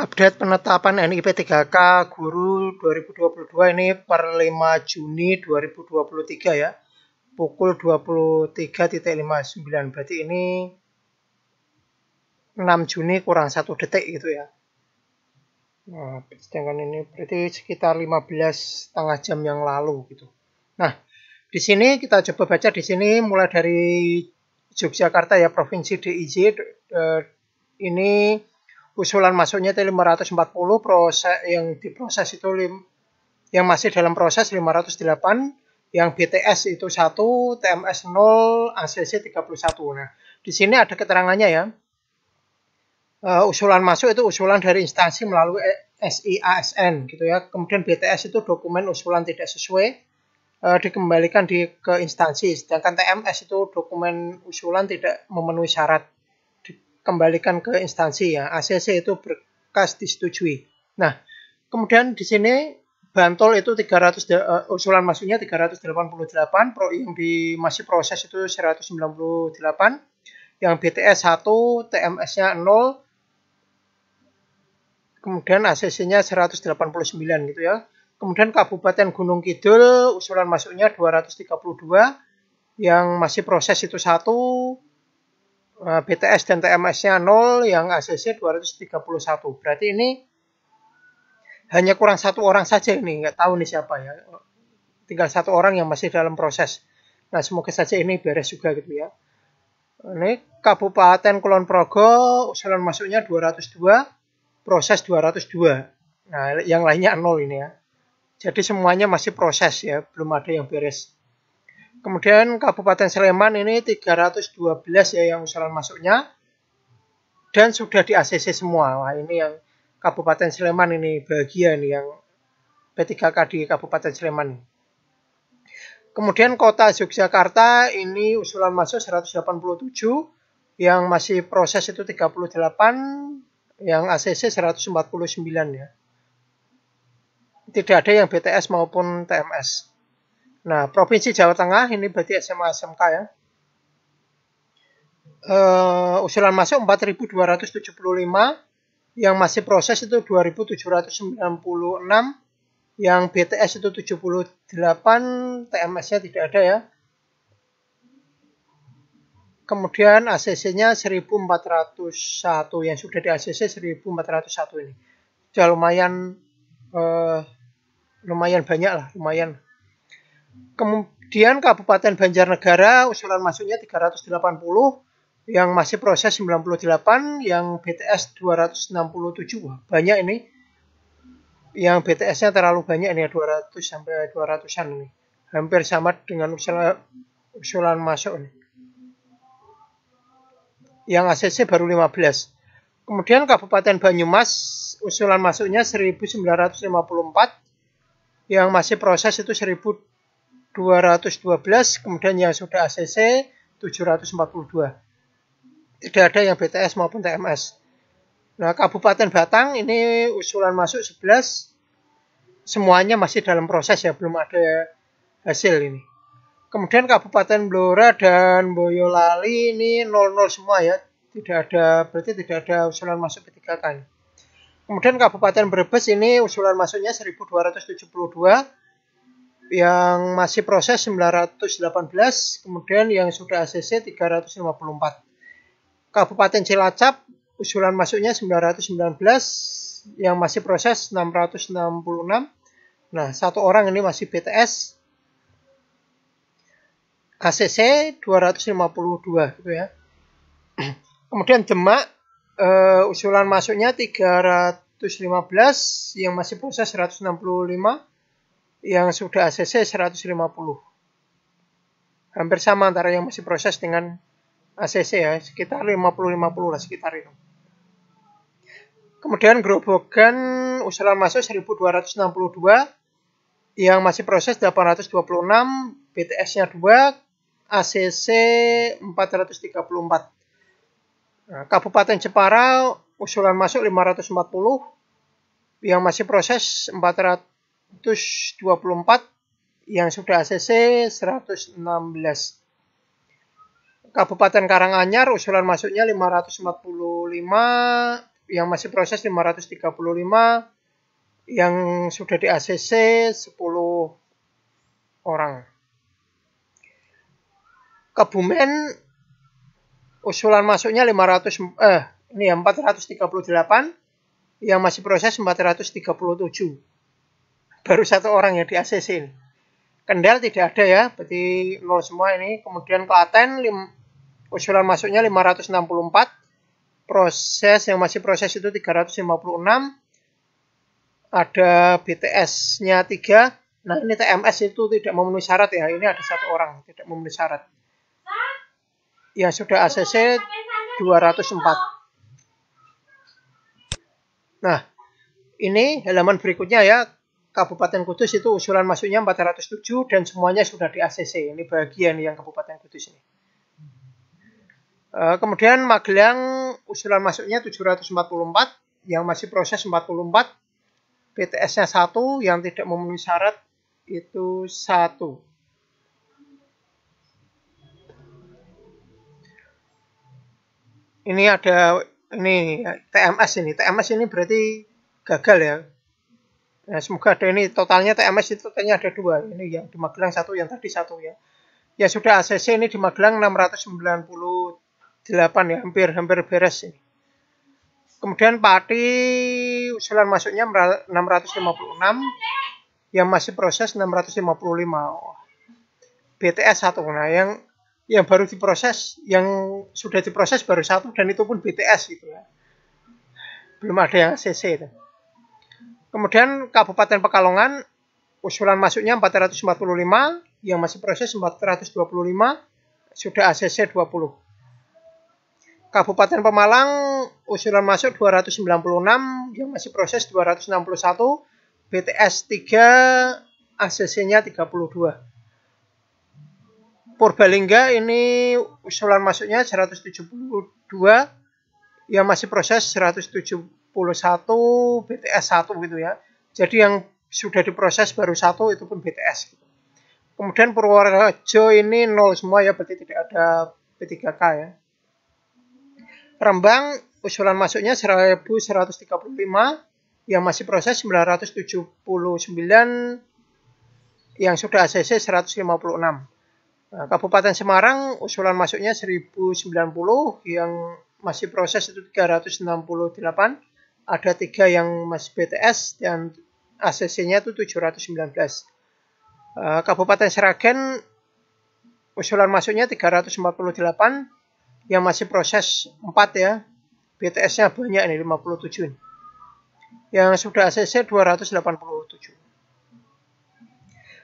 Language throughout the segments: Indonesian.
update penetapan NIP3K guru 2022 ini per 5 Juni 2023 ya. Pukul 23.59 berarti ini 6 Juni kurang 1 detik gitu ya. Nah, sedangkan ini berarti sekitar 15 setengah jam yang lalu gitu. Nah, di sini kita coba baca di sini mulai dari Yogyakarta ya Provinsi DIJ eh, ini usulan masuknya itu 540 proses yang diproses itu lim, yang masih dalam proses 508 yang BTS itu 1 TMS 0 ACC 31 nah di sini ada keterangannya ya uh, usulan masuk itu usulan dari instansi melalui SIASN gitu ya kemudian BTS itu dokumen usulan tidak sesuai eh, dikembalikan di ke instansi sedangkan TMS itu dokumen usulan tidak memenuhi syarat kembalikan ke instansi ya. ACC itu berkas disetujui. Nah, kemudian di sini Bantul itu 300 uh, eh, usulan masuknya 388, pro yang di masih proses itu 198, yang BTS 1, TMS-nya 0, kemudian ACC-nya 189 gitu ya. Kemudian Kabupaten Gunung Kidul usulan masuknya 232, yang masih proses itu satu, Eh, BTS dan TMS-nya 0, yang ACC 231. Berarti ini hanya kurang satu orang saja ini, nggak tahu nih siapa ya. Tinggal satu orang yang masih dalam proses. Nah, semoga saja ini beres juga gitu ya. Ini Kabupaten Kulon Progo, usulan masuknya 202, proses 202. Nah, yang lainnya 0 ini ya. Jadi semuanya masih proses ya, belum ada yang beres. Kemudian Kabupaten Sleman ini 312 ya yang usulan masuknya dan sudah di ACC semua. Wah, ini yang Kabupaten Sleman ini bagian yang P3K di Kabupaten Sleman. Kemudian kota Yogyakarta ini usulan masuk 187, yang masih proses itu 38, yang ACC 149 ya. Tidak ada yang BTS maupun TMS. Nah, Provinsi Jawa Tengah ini berarti SMA SMK ya. E, usulan masuk 4.275 yang masih proses itu 2.796 yang BTS itu 78 TMS-nya tidak ada ya kemudian ACC-nya 1401 yang sudah di ACC 1401 ini sudah lumayan eh, lumayan banyak lah lumayan Kemudian Kabupaten Banjarnegara usulan masuknya 380 yang masih proses 98 yang BTS 267 banyak ini yang BTS-nya terlalu banyak ini 200 sampai 200-an ini hampir sama dengan usulan, usulan masuk ini. yang ACC baru 15 kemudian Kabupaten Banyumas usulan masuknya 1954 yang masih proses itu 1000 212 kemudian yang sudah ACC 742 tidak ada yang BTS maupun TMS nah Kabupaten Batang ini usulan masuk 11 semuanya masih dalam proses ya belum ada hasil ini kemudian Kabupaten Blora dan Boyolali ini 00 semua ya tidak ada berarti tidak ada usulan masuk ketiga kan kemudian Kabupaten Brebes ini usulan masuknya 1272 yang masih proses 918, kemudian yang sudah ACC 354. Kabupaten Cilacap usulan masuknya 919, yang masih proses 666. Nah, satu orang ini masih BTS. ACC 252 gitu ya. Kemudian Demak uh, usulan masuknya 315, yang masih proses 165 yang sudah ACC 150. Hampir sama antara yang masih proses dengan ACC ya, sekitar 50-50 lah sekitar itu. Kemudian gerobogan usulan masuk 1262, yang masih proses 826, BTS-nya 2, ACC 434. Kabupaten Jepara usulan masuk 540, yang masih proses 400 124 yang sudah ACC 116 Kabupaten Karanganyar usulan masuknya 545 yang masih proses 535 yang sudah di ACC 10 orang Kebumen usulan masuknya 500 eh ini ya 438 yang masih proses 437 baru satu orang yang di ACC Kendal tidak ada ya, berarti nol semua ini. Kemudian Klaten lim, usulan masuknya 564. Proses yang masih proses itu 356. Ada BTS-nya 3. Nah, ini TMS itu tidak memenuhi syarat ya. Ini ada satu orang tidak memenuhi syarat. Ya, sudah ACC 204. Nah, ini halaman berikutnya ya. Kabupaten Kudus itu usulan masuknya 407 dan semuanya sudah di ACC. Ini bagian yang Kabupaten Kudus ini. Eh, kemudian Magelang usulan masuknya 744 yang masih proses 44. PTS-nya 1 yang tidak memenuhi syarat itu 1. Ini ada ini TMS ini. TMS ini berarti gagal ya Nah, semoga ada ini totalnya TMS itu totalnya ada dua. Ini yang di Magelang satu, yang tadi satu ya. Ya sudah ACC ini di Magelang 698 ya, hampir hampir beres sih Kemudian Pati usulan masuknya 656 yang masih proses 655. BTS satu. Nah, yang yang baru diproses, yang sudah diproses baru satu dan itu pun BTS gitu ya. Belum ada yang ACC itu. Kemudian Kabupaten Pekalongan usulan masuknya 445, yang masih proses 425, sudah ACC 20. Kabupaten Pemalang usulan masuk 296, yang masih proses 261, BTS 3, ACC-nya 32. Purbalingga ini usulan masuknya 172 yang masih proses 170 BTS 1 gitu ya. Jadi yang sudah diproses baru satu itu pun BTS. Gitu. Kemudian Purworejo ini nol semua ya, berarti tidak ada P3K ya. Rembang usulan masuknya 1135 yang masih proses 979 yang sudah ACC 156. Nah, Kabupaten Semarang usulan masuknya 1090 yang masih proses itu 368 ada tiga yang masih BTS dan ACC-nya itu 719. Uh, eh, Kabupaten Seragen usulan masuknya 348 yang masih proses 4 ya. BTS-nya banyak ini 57. Yang sudah ACC 287.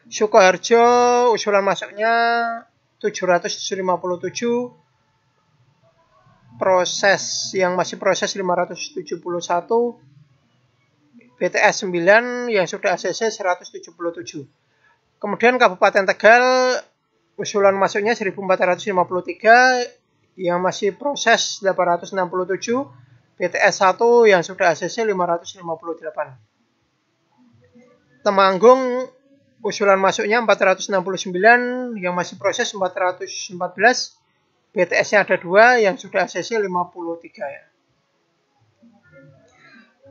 Sukoharjo usulan masuknya 757 proses yang masih proses 571 BTS 9 yang sudah ACC 177 kemudian Kabupaten Tegal usulan masuknya 1453 yang masih proses 867 BTS 1 yang sudah ACC 558 Temanggung usulan masuknya 469 yang masih proses 414 BTS-nya ada dua, yang sudah ACC 53 ya.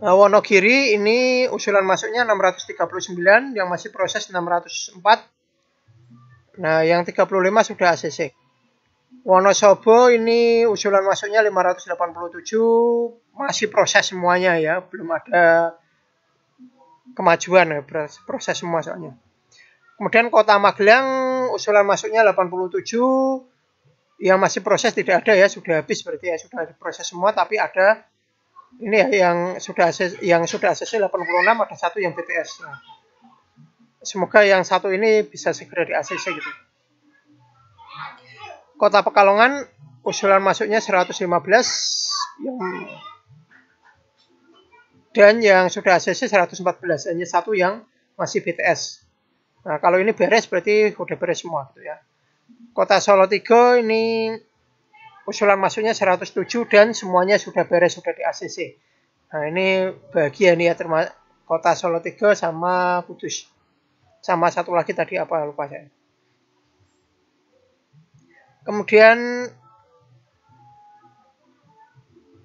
Nah, Wonogiri ini usulan masuknya 639, yang masih proses 604. Nah, yang 35 sudah ACC. Wonosobo ini usulan masuknya 587, masih proses semuanya ya, belum ada kemajuan ya, proses semua soalnya. Kemudian Kota Magelang usulan masuknya 87, yang masih proses tidak ada ya sudah habis berarti ya sudah diproses semua tapi ada ini ya yang sudah yang sudah ACC 86 ada satu yang BTS nah, semoga yang satu ini bisa segera di ACC ya, gitu Kota Pekalongan usulan masuknya 115 yang dan yang sudah ACC 114 hanya satu yang masih BTS nah kalau ini beres berarti udah beres semua gitu ya Kota Solo 3 ini usulan masuknya 107 dan semuanya sudah beres sudah di ACC. Nah ini bagian ya termasuk Kota Solo 3 sama Kudus. Sama satu lagi tadi apa lupa saya. Kemudian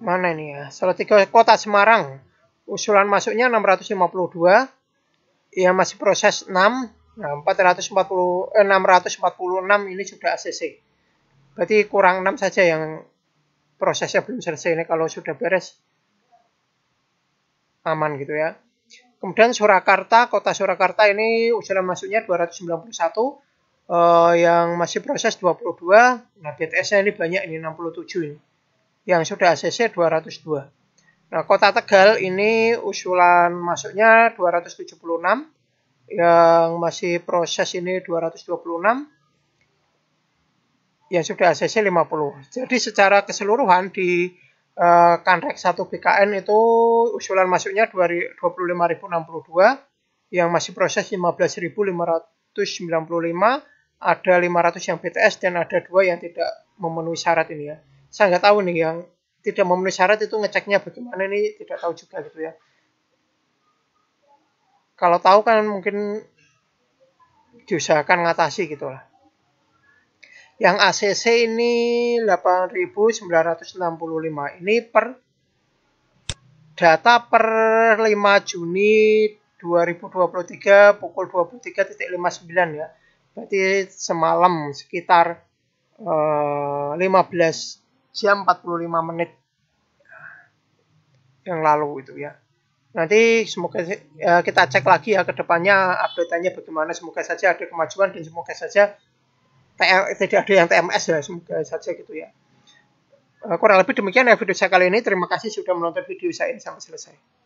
mana ini ya? Solo 3 Kota Semarang. Usulan masuknya 652. Ya masih proses 6 Nah, 440 eh, 646 ini sudah ACC. Berarti kurang 6 saja yang prosesnya belum selesai ini kalau sudah beres aman gitu ya. Kemudian Surakarta, kota Surakarta ini usulan masuknya 291 eh, yang masih proses 22. Nah, BTS-nya ini banyak ini 67 ini. Yang sudah ACC 202. Nah, kota Tegal ini usulan masuknya 276 yang masih proses ini 226 yang sudah ACC 50 jadi secara keseluruhan di eh, kanrek 1 BKN itu usulan masuknya 25.062 yang masih proses 15.595 ada 500 yang BTS dan ada dua yang tidak memenuhi syarat ini ya saya nggak tahu nih yang tidak memenuhi syarat itu ngeceknya bagaimana ini tidak tahu juga gitu ya kalau tahu kan mungkin diusahakan ngatasi gitu lah. Yang ACC ini 8.965. Ini per data per 5 Juni 2023 pukul 23.59 ya. Berarti semalam sekitar uh, eh, 15 jam 45 menit yang lalu itu ya nanti semoga ya, kita cek lagi ya ke depannya update-nya bagaimana semoga saja ada kemajuan dan semoga saja TL, tidak ada yang TMS ya semoga saja gitu ya eh, kurang lebih demikian ya video saya kali ini terima kasih sudah menonton video saya sampai selesai